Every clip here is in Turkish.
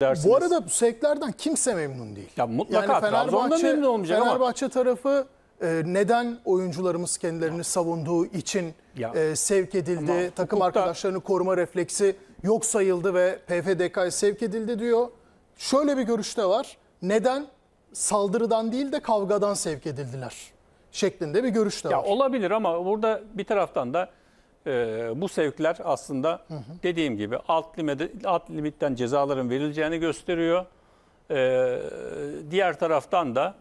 dersiniz. Bu arada sevklerden kimse memnun değil. Ya mutlaka yani Trabzon'da memnun olmayacak Fenerbahçe ama. tarafı e, neden oyuncularımız kendilerini ya. savunduğu için ya. E, sevk edildi, ama takım hukukta... arkadaşlarını koruma refleksi yok sayıldı ve PFDK'ya sevk edildi diyor. Şöyle bir görüşte var. Neden saldırıdan değil de kavgadan sevk edildiler şeklinde bir görüşte var. Ya olabilir ama burada bir taraftan da e, bu sevkler aslında hı hı. dediğim gibi alt, limit, alt limitten cezaların verileceğini gösteriyor. E, diğer taraftan da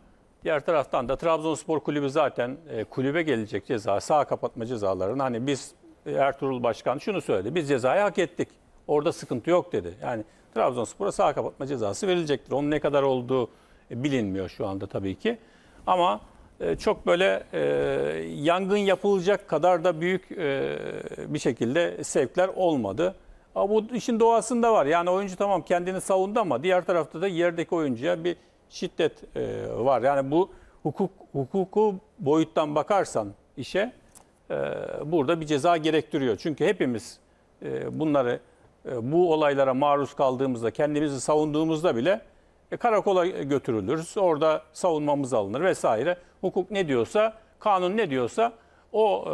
diğer taraftan da Trabzonspor kulübü zaten e, kulübe gelecek ceza, sağ kapatma cezalarını hani biz e, Ertuğrul Başkan şunu söyledi. Biz cezayı hak ettik. Orada sıkıntı yok dedi. Yani Trabzonspor'a sağ kapatma cezası verilecektir. Onun ne kadar olduğu e, bilinmiyor şu anda tabii ki. Ama ee, çok böyle e, yangın yapılacak kadar da büyük e, bir şekilde sevkler olmadı. Ama bu işin doğasında var. Yani oyuncu tamam kendini savundu ama diğer tarafta da yerdeki oyuncuya bir şiddet e, var. Yani bu hukuk hukuku boyuttan bakarsan işe e, burada bir ceza gerektiriyor. Çünkü hepimiz e, bunları e, bu olaylara maruz kaldığımızda, kendimizi savunduğumuzda bile e, karakola götürülürüz. Orada savunmamız alınır vesaire. Hukuk ne diyorsa, kanun ne diyorsa o e,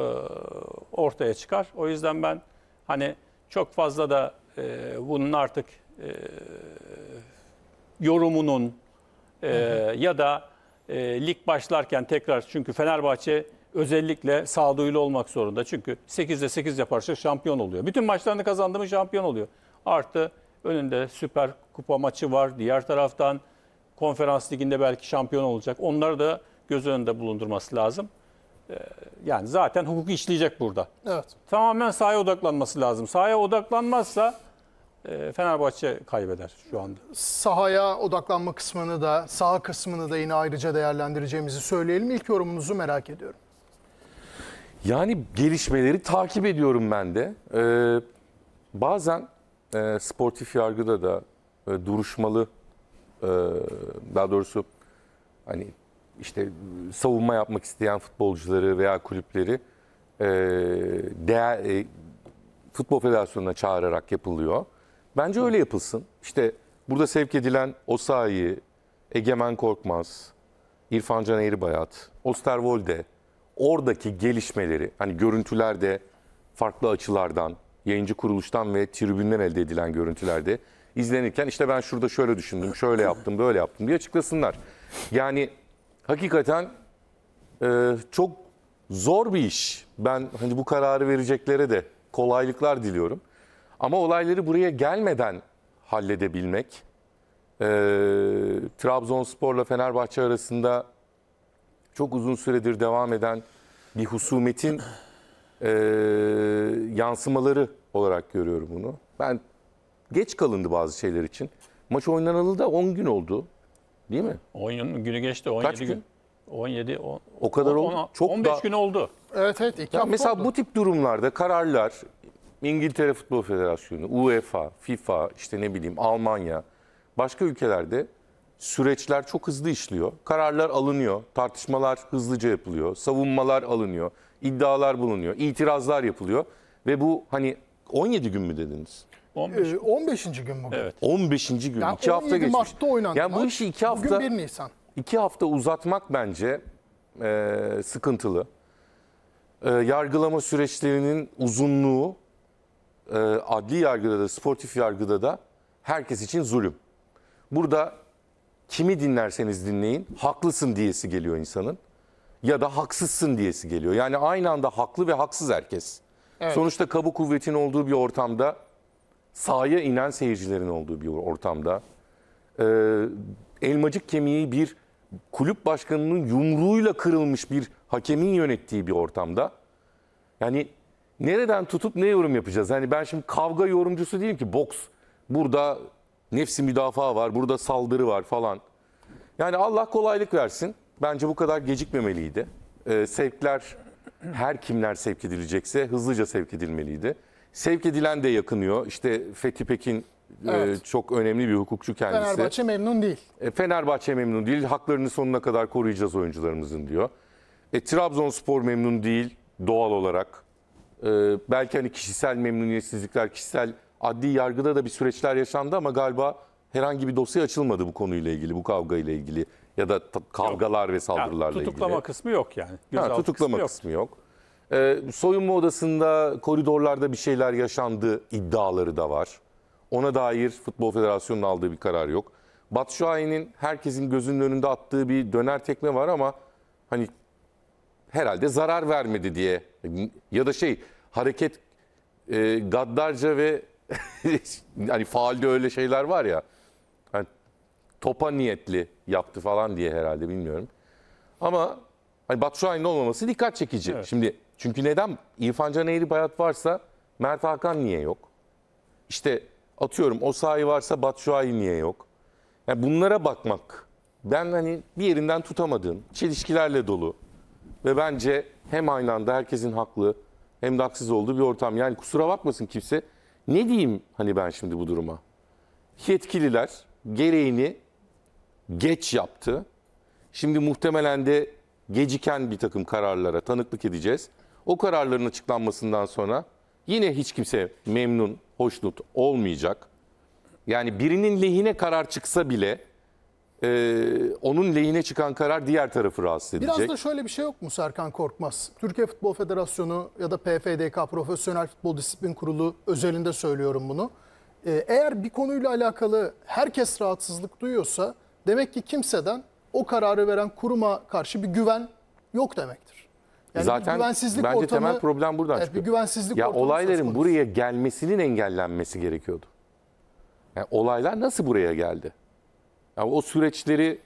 ortaya çıkar. O yüzden ben hani çok fazla da e, bunun artık e, yorumunun e, hı hı. ya da e, lig başlarken tekrar çünkü Fenerbahçe özellikle sağduyulu olmak zorunda. Çünkü 8'de 8 yaparsa şampiyon oluyor. Bütün maçlarını kazandı mı şampiyon oluyor. Artı Önünde Süper Kupa maçı var. Diğer taraftan Konferans Ligi'nde belki şampiyon olacak. Onları da göz önünde bulundurması lazım. Ee, yani zaten hukuku işleyecek burada. Evet. Tamamen sahaya odaklanması lazım. Sahaya odaklanmazsa e, Fenerbahçe kaybeder şu anda. Sahaya odaklanma kısmını da, saha kısmını da yine ayrıca değerlendireceğimizi söyleyelim. İlk yorumunuzu merak ediyorum. Yani gelişmeleri takip ediyorum ben de. Ee, bazen e, sportif yargıda da e, duruşmalı e, daha doğrusu hani işte savunma yapmak isteyen futbolcuları veya kulüpleri e, değer, e, futbol federasyonuna çağırarak yapılıyor. Bence öyle yapılsın. İşte burada sevk edilen Osayi, Egemen Korkmaz, İrfan Can Eğribayat, Osterwolde oradaki gelişmeleri hani görüntülerde farklı açılardan yayıncı kuruluştan ve tribünden elde edilen görüntülerde izlenirken işte ben şurada şöyle düşündüm, şöyle yaptım, böyle yaptım diye açıklasınlar. Yani hakikaten e, çok zor bir iş. Ben hani bu kararı vereceklere de kolaylıklar diliyorum. Ama olayları buraya gelmeden halledebilmek, e, Trabzonspor'la Fenerbahçe arasında çok uzun süredir devam eden bir husumetin e, yansımaları olarak görüyorum bunu. Ben geç kalındı bazı şeyler için. Maç oynanalı da 10 gün oldu. Değil mi? 10 gün, günü geçti. 17 Kaç gün? gün? 17, 10, o kadar oldu. 10, çok 15 da... gün oldu. Evet evet. Iki ya mesela oldu. bu tip durumlarda kararlar İngiltere Futbol Federasyonu, UEFA, FIFA, işte ne bileyim Almanya, başka ülkelerde süreçler çok hızlı işliyor. Kararlar alınıyor, tartışmalar hızlıca yapılıyor, savunmalar alınıyor, iddialar bulunuyor, itirazlar yapılıyor ve bu hani 17 gün mü dediniz? 15. Ee, 15. gün bugün. Evet. 15. gün. Yani 2 hafta geçmiş. Mart'ta oynandı. Yani bu işi 2 hafta bugün 1 Nisan. 2 hafta uzatmak bence e, sıkıntılı. E, yargılama süreçlerinin uzunluğu e, adli yargıda da sportif yargıda da herkes için zulüm. Burada kimi dinlerseniz dinleyin haklısın diyesi geliyor insanın ya da haksızsın diyesi geliyor. Yani aynı anda haklı ve haksız herkes. Evet. Sonuçta kabu kuvvetin olduğu bir ortamda sahaya inen seyircilerin olduğu bir ortamda e, elmacık kemiği bir kulüp başkanının yumruğuyla kırılmış bir hakemin yönettiği bir ortamda yani nereden tutup ne yorum yapacağız? Hani ben şimdi kavga yorumcusu değilim ki boks burada Nefsi müdafaa var, burada saldırı var falan. Yani Allah kolaylık versin. Bence bu kadar gecikmemeliydi. Ee, sevkler, her kimler sevk edilecekse hızlıca sevk edilmeliydi. Sevk edilen de yakınıyor. İşte Fethi Pekin e, Evet. E, çok önemli bir hukukçu kendisi. Fenerbahçe memnun değil. E, Fenerbahçe memnun değil. Haklarını sonuna kadar koruyacağız oyuncularımızın diyor. E, Trabzonspor memnun değil doğal olarak. E, belki hani kişisel memnuniyetsizlikler, kişisel adli yargıda da bir süreçler yaşandı ama galiba herhangi bir dosya açılmadı bu konuyla ilgili, bu kavga ile ilgili ya da kavgalar yok. ve saldırılarla yani, tutuklama ilgili. Tutuklama kısmı yok yani. Ha, tutuklama kısmı, kısmı yok. Ee, soyunma odasında, koridorlarda bir şeyler yaşandı iddiaları da var. Ona dair Futbol Federasyonu'nun aldığı bir karar yok. Batshuayi'nin herkesin gözünün önünde attığı bir döner tekme var ama hani herhalde zarar vermedi diye ya da şey hareket e, gaddarca ve hani faalde öyle şeyler var ya. Hani topa niyetli yaptı falan diye herhalde bilmiyorum. Ama hani Batshuayi'nin olmaması dikkat çekici. Evet. Şimdi çünkü neden İrfan Can Eğri Bayat varsa Mert Hakan niye yok? İşte atıyorum o sahi varsa Batshuayi niye yok? Yani bunlara bakmak ben hani bir yerinden tutamadığım çelişkilerle dolu ve bence hem aynı anda herkesin haklı hem de haksız olduğu bir ortam. Yani kusura bakmasın kimse ne diyeyim hani ben şimdi bu duruma? Yetkililer gereğini geç yaptı. Şimdi muhtemelen de geciken bir takım kararlara tanıklık edeceğiz. O kararların açıklanmasından sonra yine hiç kimse memnun, hoşnut olmayacak. Yani birinin lehine karar çıksa bile e, onun lehine çıkan karar diğer tarafı rahatsız edecek. Biraz da şöyle bir şey yok mu Serkan Korkmaz? Türkiye Futbol Federasyonu ya da PFDK Profesyonel Futbol Disiplin Kurulu özelinde söylüyorum bunu. E, eğer bir konuyla alakalı herkes rahatsızlık duyuyorsa demek ki kimseden o kararı veren kuruma karşı bir güven yok demektir. Yani Zaten güvensizlik bence ortamı, temel problem buradan çıkıyor. Bir güvensizlik ya olayların buraya gelmesinin engellenmesi gerekiyordu. Yani olaylar nasıl buraya geldi? Yani o süreçleri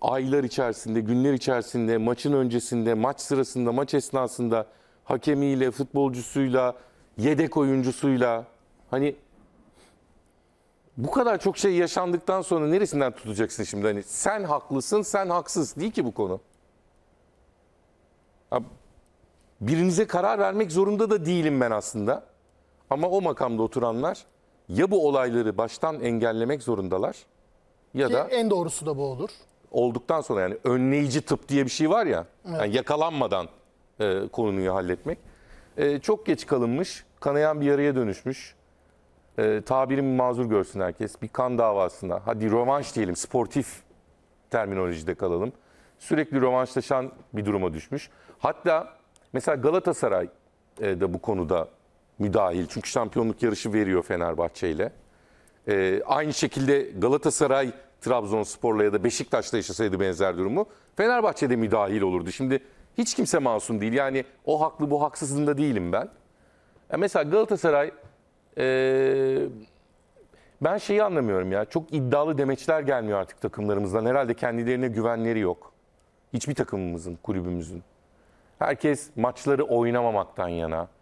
aylar içerisinde, günler içerisinde, maçın öncesinde, maç sırasında, maç esnasında hakemiyle, futbolcusuyla, yedek oyuncusuyla hani bu kadar çok şey yaşandıktan sonra neresinden tutacaksın şimdi hani sen haklısın, sen haksız değil ki bu konu. Ya, birinize karar vermek zorunda da değilim ben aslında. Ama o makamda oturanlar ya bu olayları baştan engellemek zorundalar ya Ki da en doğrusu da bu olur. olduktan sonra yani önleyici tıp diye bir şey var ya yani yakalanmadan e, konuyu halletmek. E, çok geç kalınmış, kanayan bir yaraya dönüşmüş. E, tabirimi mazur görsün herkes. Bir kan davasına, hadi rövanş diyelim, sportif terminolojide kalalım. Sürekli rövanşlaşan bir duruma düşmüş. Hatta mesela Galatasaray e, de bu konuda müdahil. Çünkü şampiyonluk yarışı veriyor Fenerbahçe ile. E, aynı şekilde Galatasaray Trabzonspor'la ya da Beşiktaş'ta yaşasaydı benzer durumu Fenerbahçe'de müdahil olurdu. Şimdi hiç kimse masum değil. Yani o haklı bu haksızında değilim ben. Ya mesela Galatasaray e, ben şeyi anlamıyorum ya. Çok iddialı demeçler gelmiyor artık takımlarımızdan. Herhalde kendilerine güvenleri yok. Hiçbir takımımızın, kulübümüzün. Herkes maçları oynamamaktan yana.